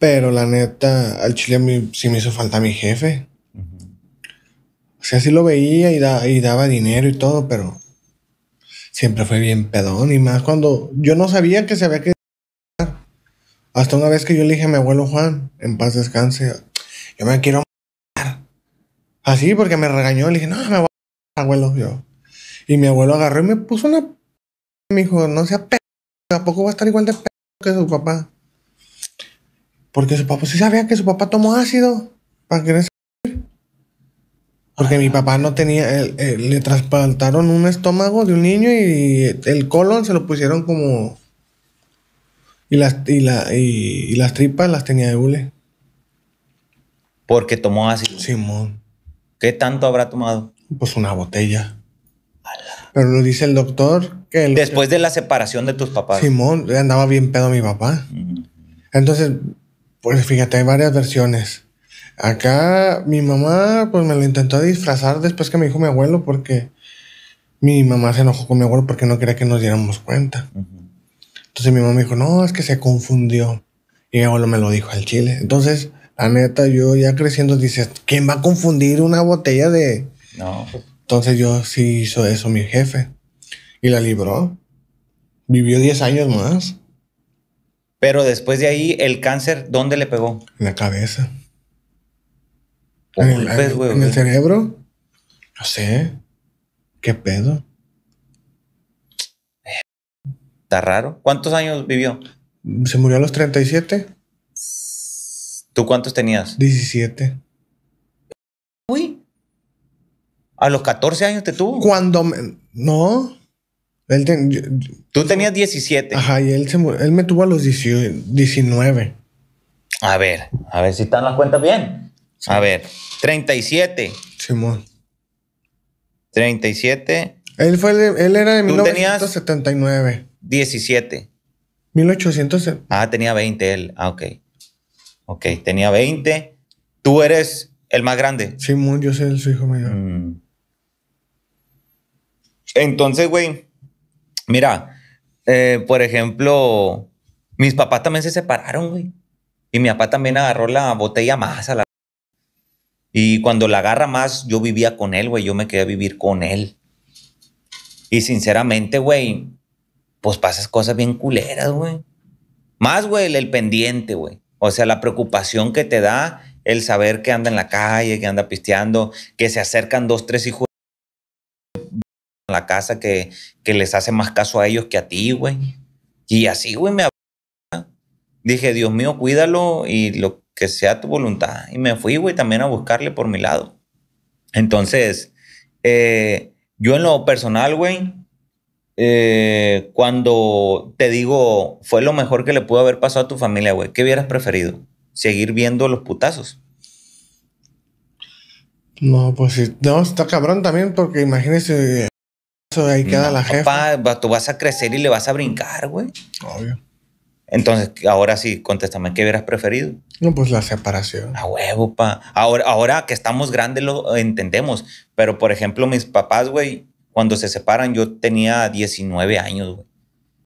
Pero la neta, al chile sí me hizo falta mi jefe. O sea, sí lo veía y, daba dinero y todo, pero siempre fue bien pedón. Y más cuando yo no sabía que se había que... Hasta una vez que yo le dije a mi abuelo Juan, en paz descanse, yo me quiero... Así, porque me regañó. Le dije, no, me voy a... abuelo, yo. Y mi abuelo agarró y me puso una... Me dijo, no sea p... ¿A va a estar igual de p... que su papá? Porque su papá sí sabía que su papá tomó ácido para querer salir. Porque mi papá no tenía, le trasplantaron un estómago de un niño y el colon se lo pusieron como... Y las, y y, las tripas las tenía de hule. Porque tomó ácido. Simón. ¿Qué tanto habrá tomado? Pues una botella. Pero lo dice el doctor que... Después de la separación de tus papás. Simón, andaba bien pedo mi papá. Entonces, pues fíjate, hay varias versiones. Acá mi mamá pues me lo intentó disfrazar después que me dijo mi abuelo porque mi mamá se enojó con mi abuelo porque no quería que nos diéramos cuenta. Entonces mi mamá me dijo, no, es que se confundió. Y mi abuelo me lo dijo al chile. Entonces, la neta, yo ya creciendo dices, ¿quién va a confundir una botella de...? No. Entonces yo sí hizo eso mi jefe. Y la libró. Vivió 10 años más. Pero después de ahí, el cáncer, ¿dónde le pegó? En la cabeza. ¿En el, cerebro? No sé. ¿Qué pedo? Está raro. ¿Cuántos años vivió? Se murió a los 37. ¿Tú cuántos tenías? 17. Uy. A los 14 años te tuvo. Cuando me... No. Tú tenías 17. Ajá, y él, se, él me tuvo a los 19. A ver, a ver si están las cuentas bien. A ver, 37. Simón. 37. Él, fue él era de 1979. 17. 1800. Ah, tenía 20 él. Ah, ok. Ok, tenía 20. Tú eres el más grande. Simón, yo soy su hijo mayor. Mm. Entonces, güey, Mira, eh, por ejemplo, mis papás también se separaron, güey. Y mi papá también agarró la botella más a la... Y cuando la agarra más, yo vivía con él, güey. Yo me quedé a vivir con él. Y sinceramente, güey, pues pasas cosas bien culeras, güey. Más, güey, el, el pendiente, güey. O sea, la preocupación que te da el saber que anda en la calle, que anda pisteando, que se acercan dos, tres hijos la casa que, les hace más caso a ellos que a ti, güey. Y así, güey, me Dije, Dios mío, cuídalo y lo que sea tu voluntad. Y me fui, güey, también a buscarle por mi lado. Entonces, eh, yo en lo personal, güey, eh, cuando te digo, fue lo mejor que le pudo haber pasado a tu familia, güey, ¿qué hubieras preferido? ¿Seguir viendo los putazos? No, pues No, está cabrón también porque imagínese eso ahí queda la jefa. Papá, tú vas a crecer y le vas a brincar, güey. Obvio. Entonces, ahora sí, contéstame, ¿qué hubieras preferido? No, pues la separación. A huevo, pa. Ahora, ahora que estamos grandes lo entendemos. Pero, por ejemplo, mis papás, güey, cuando se separan, yo tenía 19 años, güey.